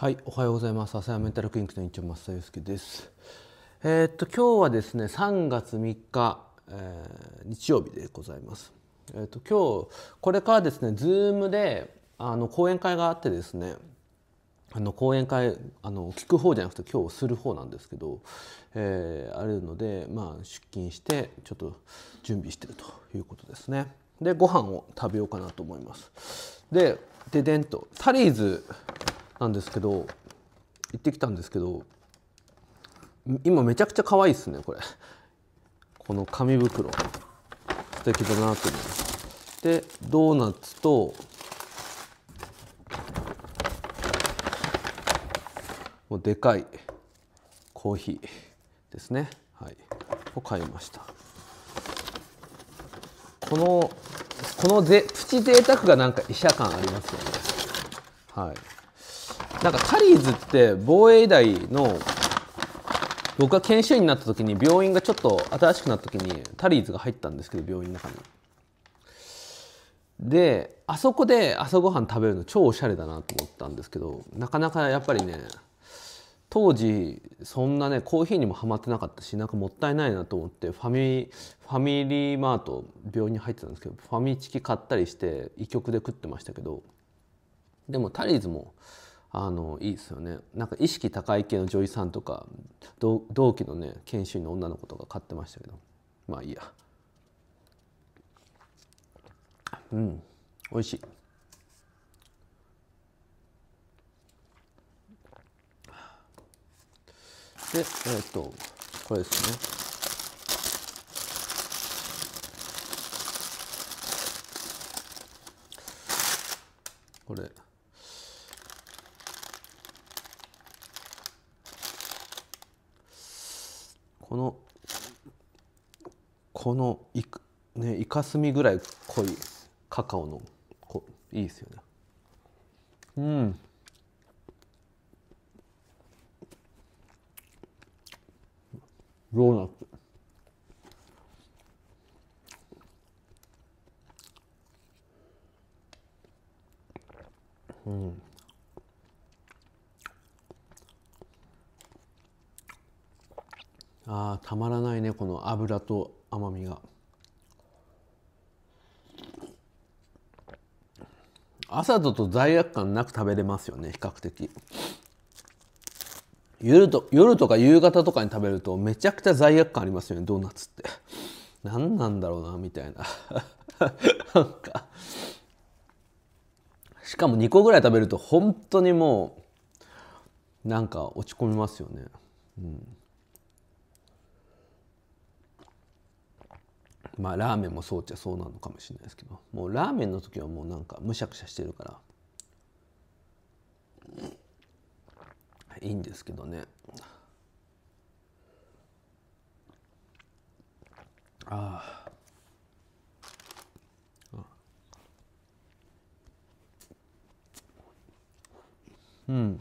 はい、おはようございます。朝メンタルクリニックの院長増田祐介です。えー、っと今日はですね、3月3日、えー、日曜日でございます。えー、っと今日これからですね、Zoom であの講演会があってですね、あの講演会あの聞く方じゃなくて今日する方なんですけど、えー、あるのでまあ出勤してちょっと準備してるということですね。でご飯を食べようかなと思います。でででんとタリーズなんですけど行ってきたんですけど今めちゃくちゃ可愛いですねこれこの紙袋素敵だなと思いますでドーナツともうでかいコーヒーですねはいを買いましたこのこのぜプチ贅沢がなんか医者感ありますよねはいなんかタリーズって防衛大の僕が研修医になった時に病院がちょっと新しくなった時にタリーズが入ったんですけど病院の中に。であそこで朝ごはん食べるの超おしゃれだなと思ったんですけどなかなかやっぱりね当時そんなねコーヒーにもハマってなかったしなんかもったいないなと思ってファミファミリーマート病院に入ってたんですけどファミチキ買ったりして医局で食ってましたけどでもタリーズもあのいいですよねなんか意識高い系の女医さんとか同期のね研修医の女の子とか買ってましたけどまあいいやうん美味しいでえっ、ー、とこれですねこれ。このこのいねイカスミぐらい濃いカカオのこいいですよねうんドーナツうんあたまらないねこの油と甘みが朝とと罪悪感なく食べれますよね比較的夜と夜とか夕方とかに食べるとめちゃくちゃ罪悪感ありますよねドーナツって何なんだろうなみたいな なんかしかも2個ぐらい食べると本当にもうなんか落ち込みますよねうんまあラーメンもそうっちゃそうなのかもしれないですけどもうラーメンの時はもうなんかむしゃくしゃしてるからいいんですけどねああうん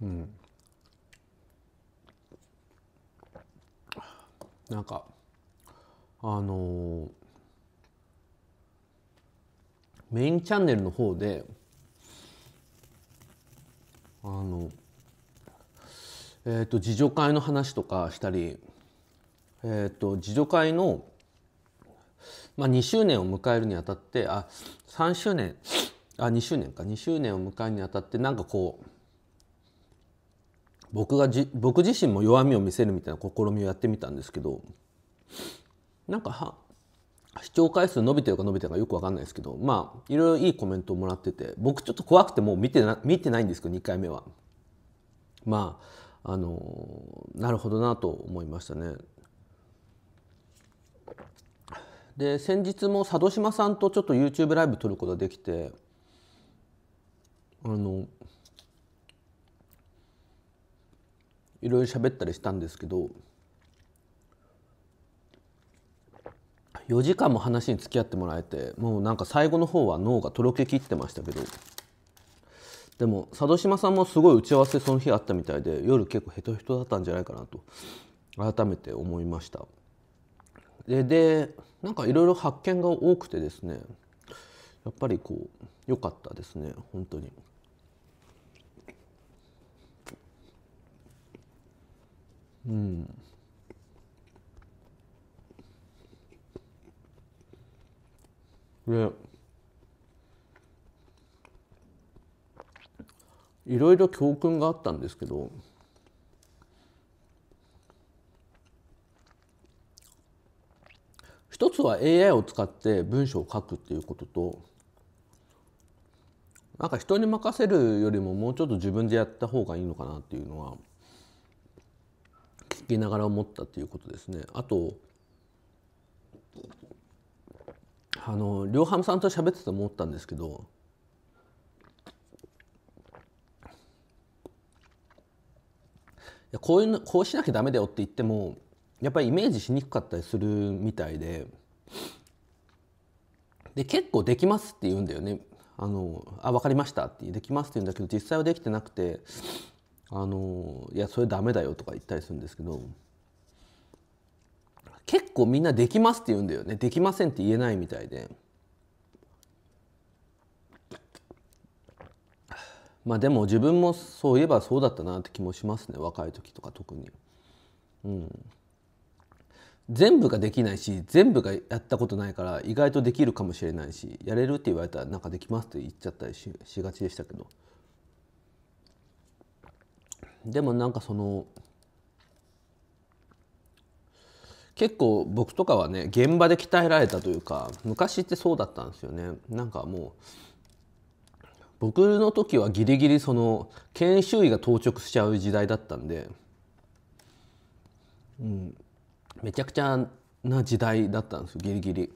うん、なんかあのー、メインチャンネルの方であのえっ、ー、と自助会の話とかしたりえっ、ー、と自助会のまあ、2周年を迎えるにあたってあ3周年あ2周年か2周年を迎えるにあたってなんかこう僕がじ僕自身も弱みを見せるみたいな試みをやってみたんですけどなんかは視聴回数伸びてるか伸びてるかよく分かんないですけどまあいろいろいいコメントをもらってて僕ちょっと怖くてもう見てな見てないんですけど2回目はまああのなるほどなと思いましたね。で先日も佐渡島さんとちょっと YouTube ライブ撮ることができてあのいろいろ喋ったりしたんですけど4時間も話に付き合ってもらえてもうなんか最後の方は脳がとろけきってましたけどでも佐渡島さんもすごい打ち合わせその日あったみたいで夜結構ヘトヘトだったんじゃないかなと改めて思いましたででなんかいろいろ発見が多くてですねやっぱりこう良かったですね本当に。うん。ね、いろいろ教訓があったんですけど一つは AI を使って文章を書くっていうこととなんか人に任せるよりももうちょっと自分でやった方がいいのかなっていうのは言いながら思ったということですね。あとあの両浜さんと喋ってて思ったんですけどいやこういうのこうしなきゃダメだよって言ってもやっぱりイメージしにくかったりするみたいでで結構できますって言うんだよねあのあ分かりましたってできますって言うんだけど実際はできてなくてあのいやそれダメだよとか言ったりするんですけど結構みんなできますって言うんだよねできませんって言えないみたいでまあでも自分もそういえばそうだったなって気もしますね若い時とか特に。うん、全部ができないし全部がやったことないから意外とできるかもしれないしやれるって言われたらなんかできますって言っちゃったりしがちでしたけど。でもなんかその結構僕とかはね現場で鍛えられたというか昔ってそうだったんですよねなんかもう僕の時はギリギリその研修医が当直しちゃう時代だったんで、うん、めちゃくちゃな時代だったんですよギリギリ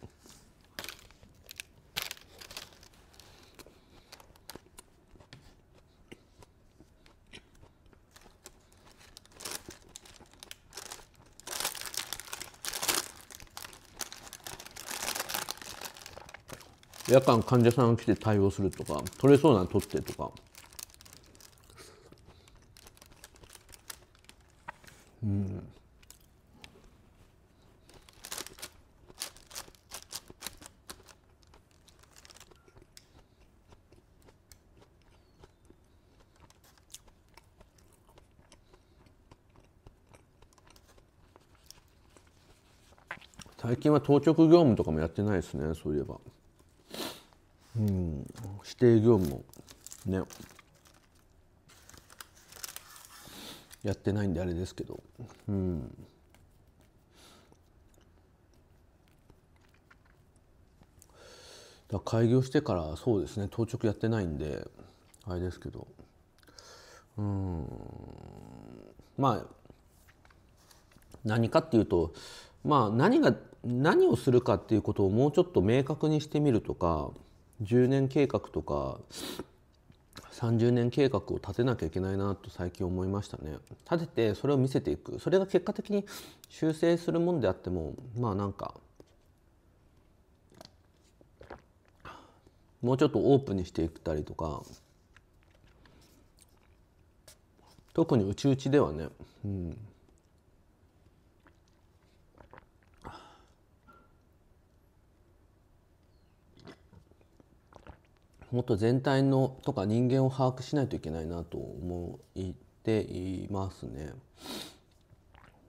夜間患者さんが来て対応するとか取れそうなの取ってとかうん最近は当直業務とかもやってないですねそういえば。うん、指定業務ねやってないんであれですけど、うん、だ開業してからそうですね当直やってないんであれですけど、うん、まあ何かっていうとまあ何が何をするかっていうことをもうちょっと明確にしてみるとか10年計画とか30年計画を立てなきゃいけないなと最近思いましたね立ててそれを見せていくそれが結果的に修正するもんであってもまあなんかもうちょっとオープンにしていったりとか特に内々ではね、うん、もっと全体のとか人間を把握しないといけないなと思っていますね。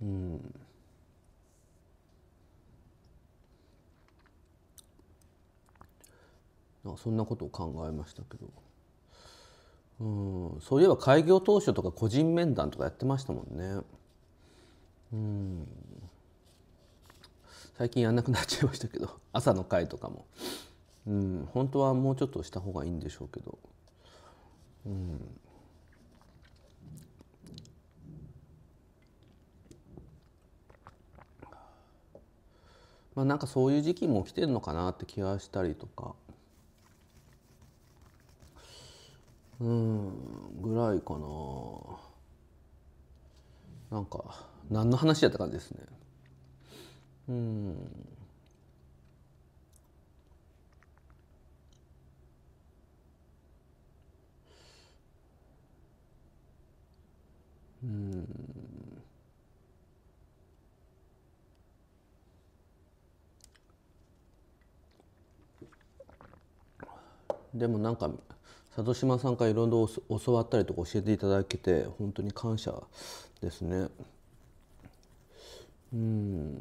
うん、んそんなことを考えましたけど、うん、そういえば開業当初とか個人面談とかやってましたもんね。うん、最近やんなくなっちゃいましたけど朝の会とかも。うん、本当はもうちょっとした方がいいんでしょうけど、うん、まあなんかそういう時期も来てるのかなって気がしたりとかうんぐらいかななんか何の話やった感じですねうんうんでもなんか里島さんからいろいろ教わったりとか教えていただけて本当に感謝ですね。うん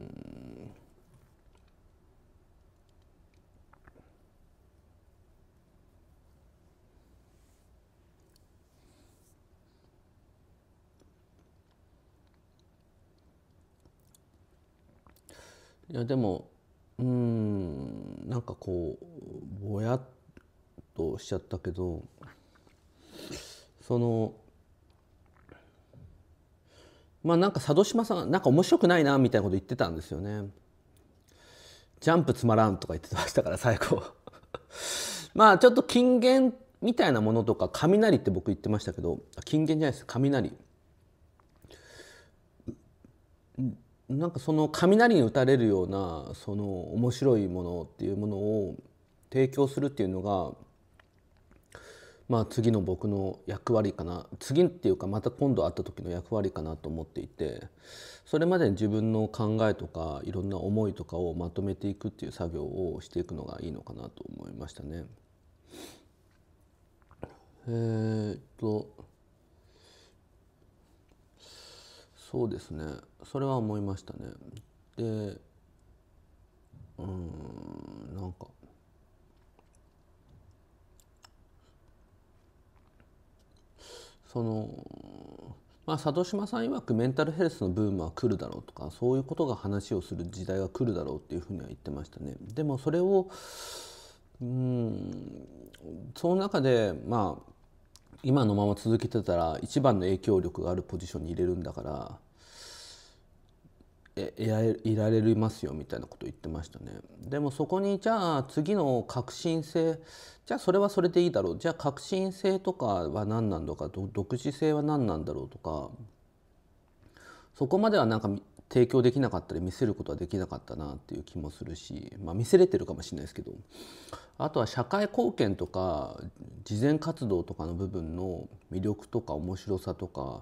いやでもうんなんかこうぼやっとしちゃったけどそのまあなんか佐渡島さんなんか面白くないなみたいなこと言ってたんですよね。ジャンプつまらんとか言ってましたから最後 まあちょっと金言みたいなものとか雷って僕言ってましたけど金言じゃないです雷。なんかその雷に打たれるようなその面白いものっていうものを提供するっていうのがまあ次の僕の役割かな次っていうかまた今度会った時の役割かなと思っていてそれまでに自分の考えとかいろんな思いとかをまとめていくっていう作業をしていくのがいいのかなと思いましたね。えー、っとそうですねそれは思いましたねでうんなんかそのまあ里島さん曰くメンタルヘルスのブームは来るだろうとかそういうことが話をする時代は来るだろうっていうふうには言ってましたね。でもそれをうんその中でまあ今のまま続けてたら一番の影響力があるポジションに入れるんだからえいられますよみたいなこと言ってましたねでもそこにじゃあ次の革新性じゃあそれはそれでいいだろうじゃあ革新性とかは何なんだか独自性は何なんだろうとかそこまではなんか提供できなかったり見せることはできなかったなっていう気もするし、まあ、見せれてるかもしれないですけどあとは社会貢献とか慈善活動とかの部分の魅力とか面白さとか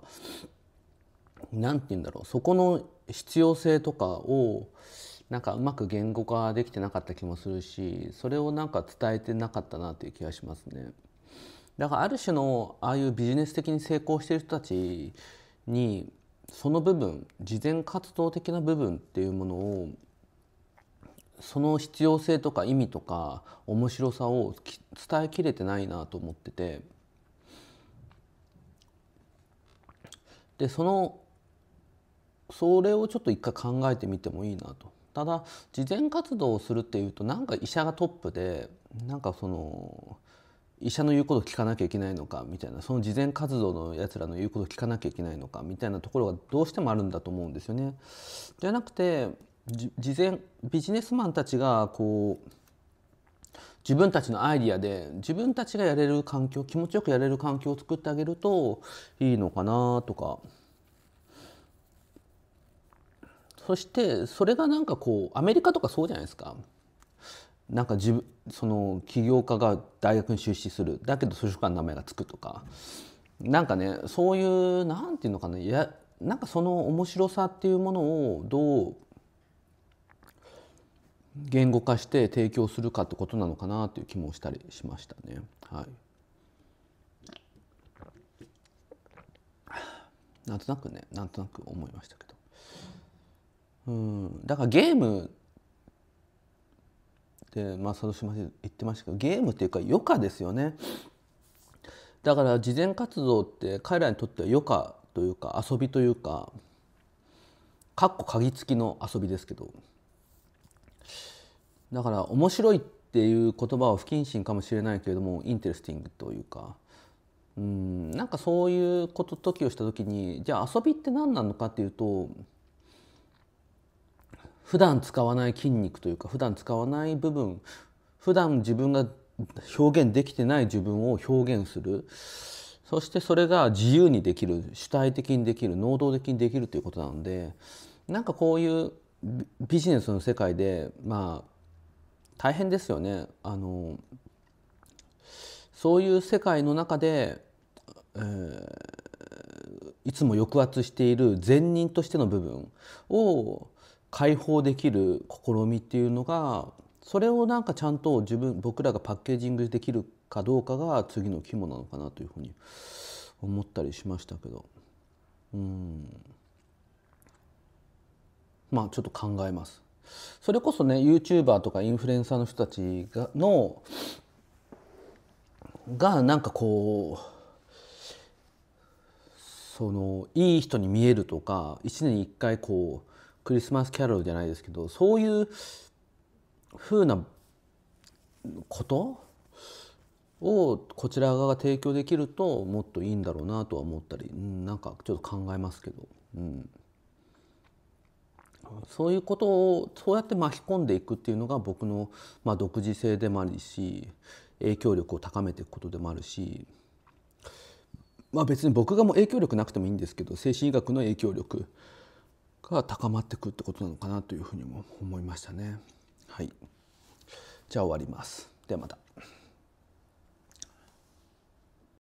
何て言うんだろうそこの必要性とかをなんかうまく言語化できてなかった気もするしそれをなんか伝えてなかったなっていう気がしますね。だからある種のああいうビジネス的に成功している人たちにその部分事前活動的な部分っていうものをその必要性とか意味とか面白さを伝えきれてないなと思っててでそのそれをちょっと一回考えてみてもいいなと。ただ慈善活動をするっていうとなんか医者がトップでなんかその医者の言うこと聞かなきゃいけないのかみたいなその慈善活動のやつらの言うこと聞かなきゃいけないのかみたいなところがどうしてもあるんだと思うんですよね。じゃなくて事前ビジネスマンたちがこう自分たちのアイディアで自分たちがやれる環境気持ちよくやれる環境を作ってあげるといいのかなとかそしてそれがなんかこうアメリカとかそうじゃないですかなんか自分その起業家が大学に出資するだけど図書館の名前が付くとかなんかねそういう何て言うのかないやなんかその面白さっていうものをどう言語化して提供するかってことなのかなという気もしたりしましたね。はいなんとなくねなんとなく思いましたけどうんだからゲームで、まあ佐渡島で言ってましたけどゲームっていうか余暇ですよねだから慈善活動って彼らにとっては余暇というか遊びというかかっこ鍵付きの遊びですけどだから面白いっていう言葉は不謹慎かもしれないけれどもインテレスティングというかうんなんかそういうこと時をした時にじゃあ遊びって何なのかっていうと普段使わない筋肉というか普段使わない部分普段自分が表現できてない自分を表現するそしてそれが自由にできる主体的にできる能動的にできるということなのでなんかこういうビジネスの世界でまあ大変ですよねあのそういう世界の中で、えー、いつも抑圧している善人としての部分を解放できる試みっていうのがそれをなんかちゃんと自分僕らがパッケージングできるかどうかが次の肝なのかなというふうに思ったりしましたけどうんまあちょっと考えます。それこそね YouTuber とかインフルエンサーの人たちがのがなんかこうそのいい人に見えるとか1年に1回こうクリスマスキャロルじゃないですけどそういうふうなことをこちら側が提供できるともっといいんだろうなとは思ったり、なんかちょっと考えますけど、うん、そういうことをそうやって巻き込んでいくっていうのが僕の、まあ、独自性でもあるし影響力を高めていくことでもあるし、まあ、別に僕がもう影響力なくてもいいんですけど精神医学の影響力が高まってくってことなのかなというふうにも思いましたね。はい、じゃあ終わります。ではまた。